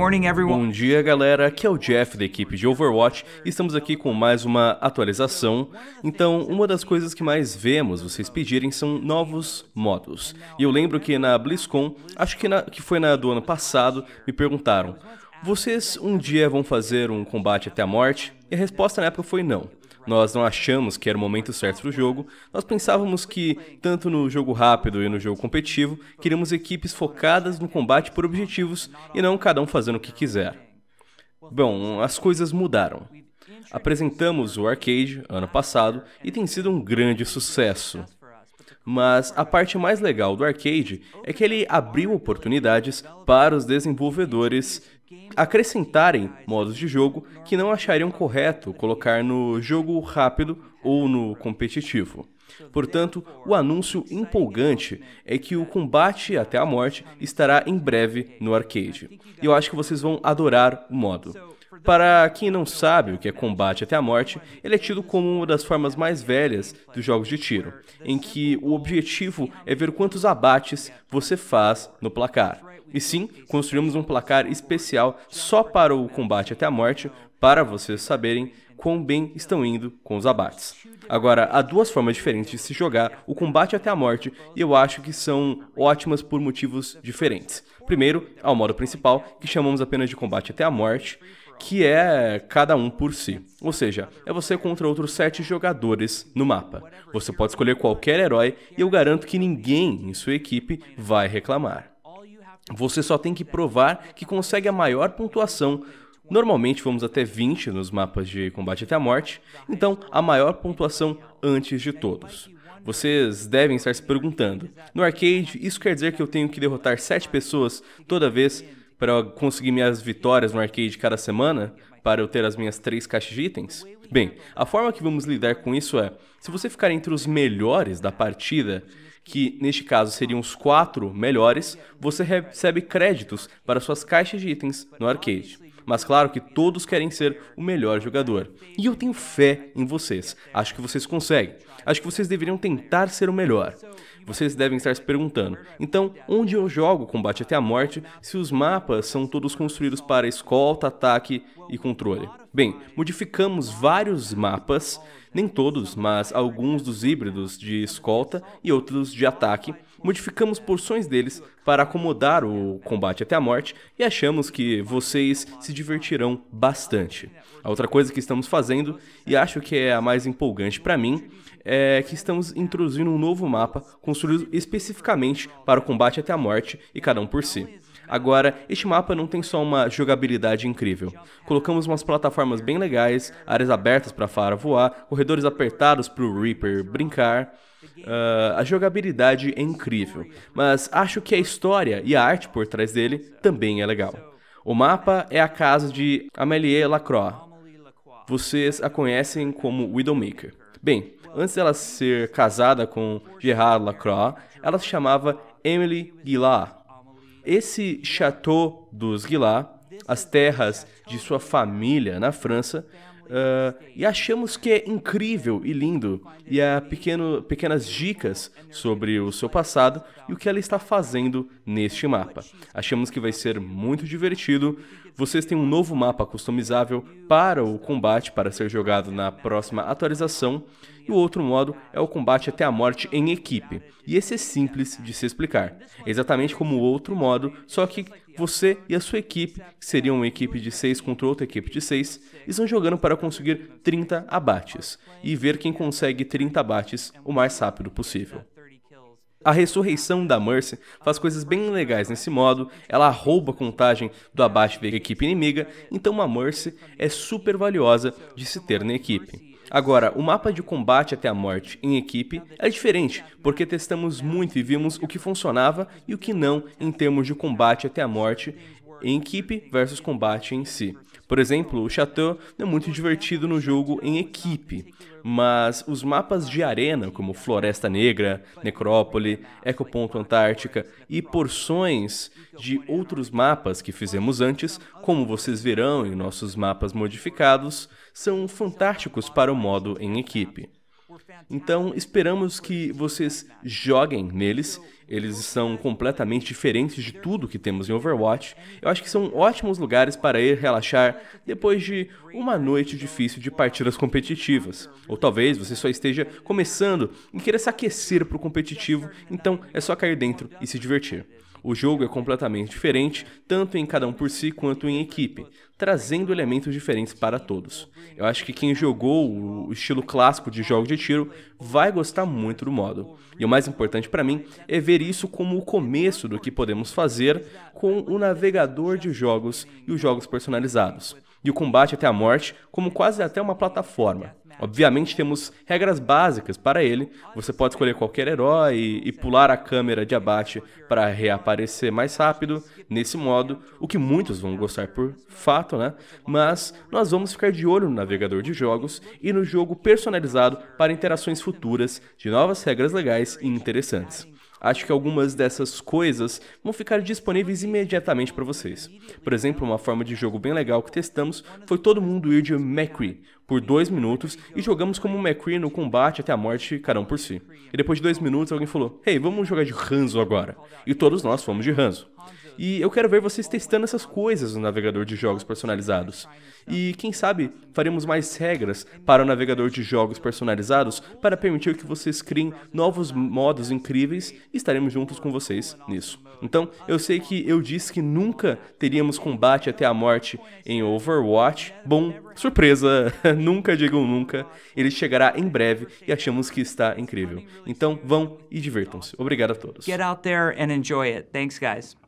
morning, everyone. Bom dia, galera. Aqui é o Jeff da equipe de Overwatch e estamos aqui com mais uma atualização. Então, uma das coisas que mais vemos vocês pedirem são novos modos. E eu lembro que na BlizzCon, acho que, na, que foi na do ano passado, me perguntaram: vocês um dia vão fazer um combate até a morte? E a resposta na época foi não nós não achamos que era o momento certo para o jogo, nós pensávamos que, tanto no jogo rápido e no jogo competitivo, queríamos equipes focadas no combate por objetivos e não cada um fazendo o que quiser. Bom, as coisas mudaram. Apresentamos o arcade ano passado e tem sido um grande sucesso. Mas a parte mais legal do arcade é que ele abriu oportunidades para os desenvolvedores acrescentarem modos de jogo que não achariam correto colocar no jogo rápido ou no competitivo. Portanto, o anúncio empolgante é que o combate até a morte estará em breve no arcade. E eu acho que vocês vão adorar o modo. Para quem não sabe o que é combate até a morte, ele é tido como uma das formas mais velhas dos jogos de tiro, em que o objetivo é ver quantos abates você faz no placar. E sim, construímos um placar especial só para o combate até a morte, para vocês saberem quão bem estão indo com os abates. Agora, há duas formas diferentes de se jogar o combate até a morte e eu acho que são ótimas por motivos diferentes. Primeiro, há o modo principal, que chamamos apenas de combate até a morte, que é cada um por si. Ou seja, é você contra outros sete jogadores no mapa. Você pode escolher qualquer herói e eu garanto que ninguém em sua equipe vai reclamar. Você só tem que provar que consegue a maior pontuação Normalmente vamos até 20 nos mapas de combate até a morte, então a maior pontuação antes de todos. Vocês devem estar se perguntando: no arcade, isso quer dizer que eu tenho que derrotar 7 pessoas toda vez para conseguir minhas vitórias no arcade cada semana, para eu ter as minhas três caixas de itens? Bem, a forma que vamos lidar com isso é: se você ficar entre os melhores da partida, que neste caso seriam os quatro melhores, você recebe créditos para suas caixas de itens no arcade. Mas claro que todos querem ser o melhor jogador. E eu tenho fé em vocês. Acho que vocês conseguem. Acho que vocês deveriam tentar ser o melhor. Vocês devem estar se perguntando: então, onde eu jogo combate até a morte se os mapas são todos construídos para escolta, ataque e controle? Bem, modificamos vários mapas, nem todos, mas alguns dos híbridos de escolta e outros de ataque. Modificamos porções deles para acomodar o combate até a morte e achamos que vocês se divertirão bastante. A outra coisa que estamos fazendo, e acho que é a mais empolgante para mim, é que estamos introduzindo um novo mapa construído especificamente para o combate até a morte e cada um por si. Agora, este mapa não tem só uma jogabilidade incrível. Colocamos umas plataformas bem legais, áreas abertas para Fara voar, corredores apertados para o Reaper brincar. Uh, a jogabilidade é incrível, mas acho que a história e a arte por trás dele também é legal. O mapa é a casa de Amélie Lacroix. Vocês a conhecem como Widowmaker. Bem, antes dela ser casada com Gerard Lacroix, ela se chamava Emily Guillard. Esse Chateau dos Guilard as terras de sua família na França, Uh, e achamos que é incrível e lindo, e há pequeno, pequenas dicas sobre o seu passado e o que ela está fazendo neste mapa. Achamos que vai ser muito divertido. Vocês têm um novo mapa customizável para o combate, para ser jogado na próxima atualização, e o outro modo é o combate até a morte em equipe. E esse é simples de se explicar, é exatamente como o outro modo, só que você e a sua equipe, que seriam uma equipe de 6 contra outra equipe de 6, estão jogando para conseguir 30 abates e ver quem consegue 30 abates o mais rápido possível. A ressurreição da Mercy faz coisas bem legais nesse modo, ela rouba a contagem do abate da equipe inimiga, então uma Mercy é super valiosa de se ter na equipe. Agora, o mapa de combate até a morte em equipe é diferente, porque testamos muito e vimos o que funcionava e o que não em termos de combate até a morte em equipe versus combate em si. Por exemplo, o Chateau é muito divertido no jogo em equipe, mas os mapas de arena, como Floresta Negra, Necrópole, Ecoponto Antártica e porções de outros mapas que fizemos antes, como vocês verão em nossos mapas modificados, são fantásticos para o modo em equipe. Então, esperamos que vocês joguem neles. Eles são completamente diferentes de tudo que temos em Overwatch. Eu acho que são ótimos lugares para ir relaxar depois de uma noite difícil de partidas competitivas. Ou talvez você só esteja começando e queira se aquecer para o competitivo, então é só cair dentro e se divertir. O jogo é completamente diferente, tanto em cada um por si quanto em equipe, trazendo elementos diferentes para todos. Eu acho que quem jogou o estilo clássico de jogo de tiro vai gostar muito do modo. E o mais importante para mim é ver isso como o começo do que podemos fazer com o navegador de jogos e os jogos personalizados. E o combate até a morte como quase até uma plataforma. Obviamente temos regras básicas para ele. Você pode escolher qualquer herói e, pular a câmera de abate para reaparecer mais rápido nesse modo, o que muitos vão gostar por fato, né? Mas nós vamos ficar de olho no navegador de jogos e no jogo personalizado para interações futuras de novas regras legais e interessantes. Acho que algumas dessas coisas vão ficar disponíveis imediatamente para vocês. Por exemplo, uma forma de jogo bem legal que testamos foi todo mundo ir de Macri, por dois minutos e jogamos como McCree no combate até a morte, cada um por si. E depois de dois minutos alguém falou, hey, vamos jogar de Hanzo agora. E todos nós fomos de Hanzo. E eu quero ver vocês testando essas coisas no navegador de jogos personalizados. E quem sabe faremos mais regras para o navegador de jogos personalizados para permitir que vocês criem novos modos incríveis e estaremos juntos com vocês nisso. Então, eu sei que eu disse que nunca teríamos combate até a morte em Overwatch. Bom, surpresa, nunca digam nunca. Ele chegará em breve e achamos que está incrível. Então vão e divirtam-se. Obrigado a todos. Get out there and enjoy it. Thanks, guys.